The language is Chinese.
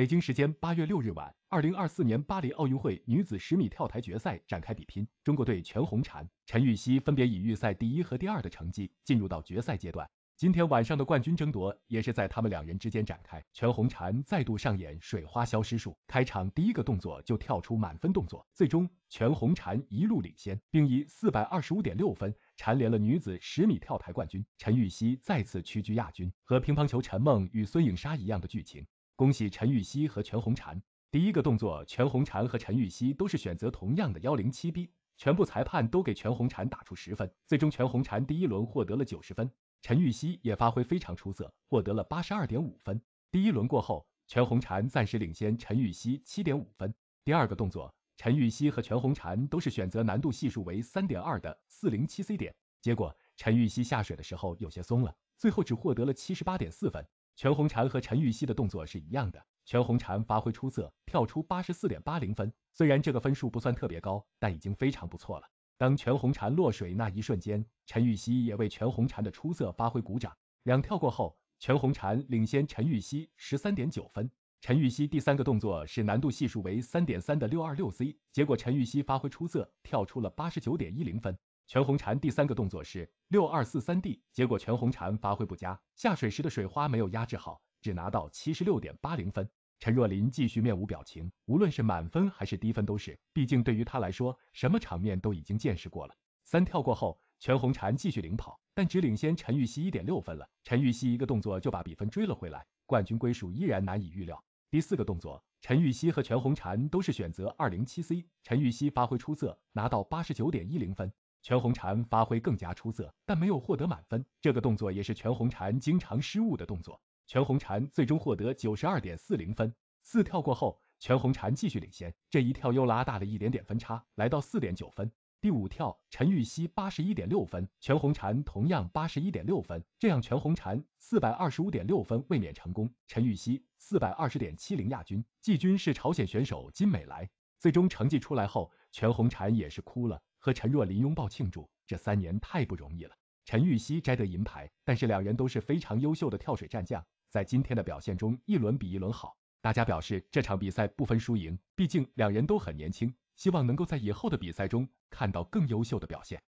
北京时间八月六日晚，二零二四年巴黎奥运会女子十米跳台决赛展开比拼，中国队全红婵、陈芋汐分别以预赛第一和第二的成绩进入到决赛阶段。今天晚上的冠军争夺也是在他们两人之间展开。全红婵再度上演水花消失术，开场第一个动作就跳出满分动作，最终全红婵一路领先，并以四百二十五点六分蝉联了女子十米跳台冠军。陈芋汐再次屈居亚军，和乒乓球陈梦与孙颖莎一样的剧情。恭喜陈芋汐和全红婵。第一个动作，全红婵和陈芋汐都是选择同样的幺零七 B，全部裁判都给全红婵打出十分，最终全红婵第一轮获得了九十分，陈芋汐也发挥非常出色，获得了八十二点五分。第一轮过后，全红婵暂时领先陈芋汐七点五分。第二个动作，陈芋汐和全红婵都是选择难度系数为三点二的四零七 C 点，结果陈芋汐下水的时候有些松了，最后只获得了七十八点四分。全红婵和陈芋汐的动作是一样的，全红婵发挥出色，跳出八十四点八零分。虽然这个分数不算特别高，但已经非常不错了。当全红婵落水那一瞬间，陈芋汐也为全红婵的出色发挥鼓掌。两跳过后，全红婵领先陈芋汐十三点九分。陈芋汐第三个动作是难度系数为三点三的六二六 C，结果陈芋汐发挥出色，跳出了八十九点一零分。全红婵第三个动作是六二四三 D，结果全红婵发挥不佳，下水时的水花没有压制好，只拿到七十六点八零分。陈若琳继续面无表情，无论是满分还是低分都是，毕竟对于她来说，什么场面都已经见识过了。三跳过后，全红婵继续领跑，但只领先陈芋汐一点六分了。陈芋汐一个动作就把比分追了回来，冠军归属依然难以预料。第四个动作，陈芋汐和全红婵都是选择二零七 C，陈芋汐发挥出色，拿到八十九点一零分。全红婵发挥更加出色，但没有获得满分。这个动作也是全红婵经常失误的动作。全红婵最终获得九十二点四零分。四跳过后，全红婵继续领先，这一跳又拉大了一点点分差，来到四点九分。第五跳，陈芋汐八十一点六分，全红婵同样八十一点六分，这样全红婵四百二十五点六分卫冕成功，陈芋汐四百二十点七零亚军，季军是朝鲜选手金美来。最终成绩出来后，全红婵也是哭了。和陈若琳拥抱庆祝，这三年太不容易了。陈芋汐摘得银牌，但是两人都是非常优秀的跳水战将，在今天的表现中，一轮比一轮好。大家表示这场比赛不分输赢，毕竟两人都很年轻，希望能够在以后的比赛中看到更优秀的表现。